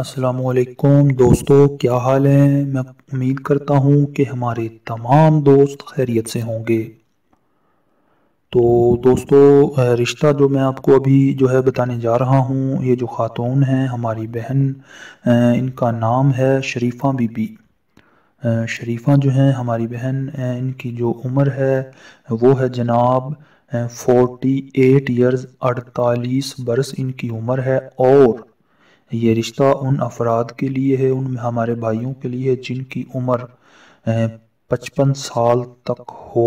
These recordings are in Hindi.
असलकुम दोस्तों क्या हाल है मैं उम्मीद करता हूँ कि हमारे तमाम दोस्त खैरियत से होंगे तो दोस्तों रिश्ता जो मैं आपको अभी जो है बताने जा रहा हूँ ये जो ख़ातून हैं हमारी बहन इनका नाम है शरीफ़ा बीबी शरीफ़ा जो हैं हमारी बहन इनकी जो उम्र है वो है जनाब फोर्टी एट ईयर्स अड़तालीस बरस इनकी उम्र है और ये रिश्ता उन अफराद के लिए है उन हमारे भाइयों के लिए है जिनकी उम्र पचपन साल तक हो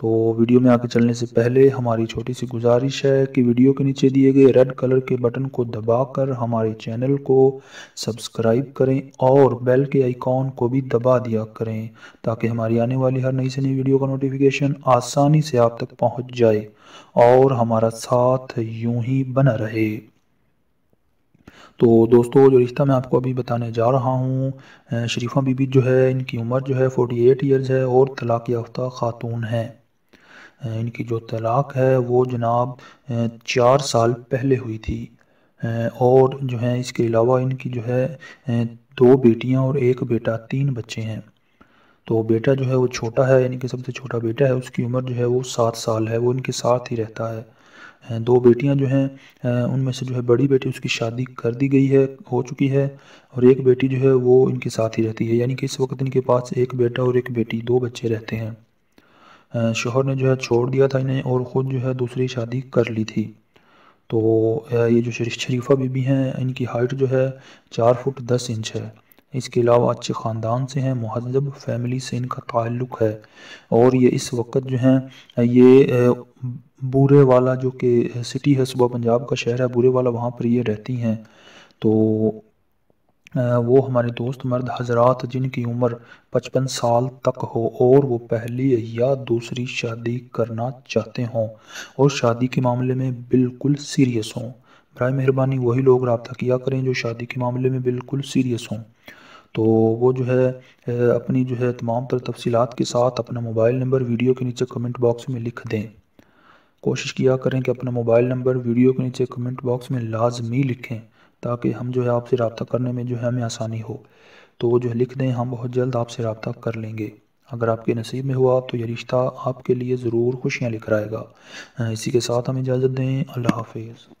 तो वीडियो में आगे चलने से पहले हमारी छोटी सी गुजारिश है कि वीडियो के नीचे दिए गए रेड कलर के बटन को दबाकर हमारे चैनल को सब्सक्राइब करें और बेल के आइकॉन को भी दबा दिया करें ताकि हमारी आने वाली हर नई से नई वीडियो का नोटिफिकेशन आसानी से आप तक पहुंच जाए और हमारा साथ यूं ही बना रहे तो दोस्तों जो रिश्ता मैं आपको अभी बताने जा रहा हूँ शरीफा बीबी जो है इनकी उम्र जो है फोर्टी एट ईयर्स है और तलाक़ याफ्ता ख़ातून है इनकी जो तलाक़ है वो जनाब चार साल पहले हुई थी और जो है इसके अलावा इनकी जो है दो बेटियाँ और एक बेटा तीन बच्चे हैं तो बेटा जो है वो छोटा है यानी कि सबसे छोटा बेटा है उसकी उम्र जो है वो सात साल है वो इनके साथ ही रहता है दो बेटियां जो हैं उनमें से जो है बड़ी बेटी उसकी शादी कर दी गई है हो चुकी है और एक बेटी जो है वो इनके साथ ही रहती है यानी कि इस वक्त इनके पास एक बेटा और एक बेटी दो बच्चे रहते हैं शोहर ने जो है छोड़ दिया था इन्हें और ख़ुद जो है दूसरी शादी कर ली थी तो ये जो शरीफा बीबी हैं इनकी हाइट जो है चार फुट दस इंच है इसके अलावा अच्छे ख़ानदान से हैं महजब फैमिली से इनका ताल्लुक़ है और ये इस वक्त जो हैं ये बूरे वाला जो कि सिटी है सुबह पंजाब का शहर है बूरे वाला वहाँ पर ये रहती हैं तो वो हमारे दोस्त मर्द हजरात जिनकी उम्र पचपन साल तक हो और वो पहली या दूसरी शादी करना चाहते हों और शादी के मामले में बिल्कुल सीरियस हों बर मेहरबानी वही लोग रबता किया करें जो शादी के मामले में बिल्कुल सीरियस हों तो वो जो है अपनी जो है तमाम तर तफसीत के साथ अपना मोबाइल नंबर वीडियो के नीचे कमेंट बॉक्स में लिख दें कोशिश किया करें कि अपना मोबाइल नंबर वीडियो के नीचे कमेंट बॉक्स में लाजमी लिखें ताकि हम जो है आपसे रबता करने में जो है हमें आसानी हो तो वो जो है लिख दें हम बहुत जल्द आपसे रबता कर लेंगे अगर आपके नसीब में हुआ तो ये रिश्ता आपके लिए ज़रूर खुशियाँ लिख रहेगा इसी के साथ हमें इजाज़त दें अल्लाह हाफिज़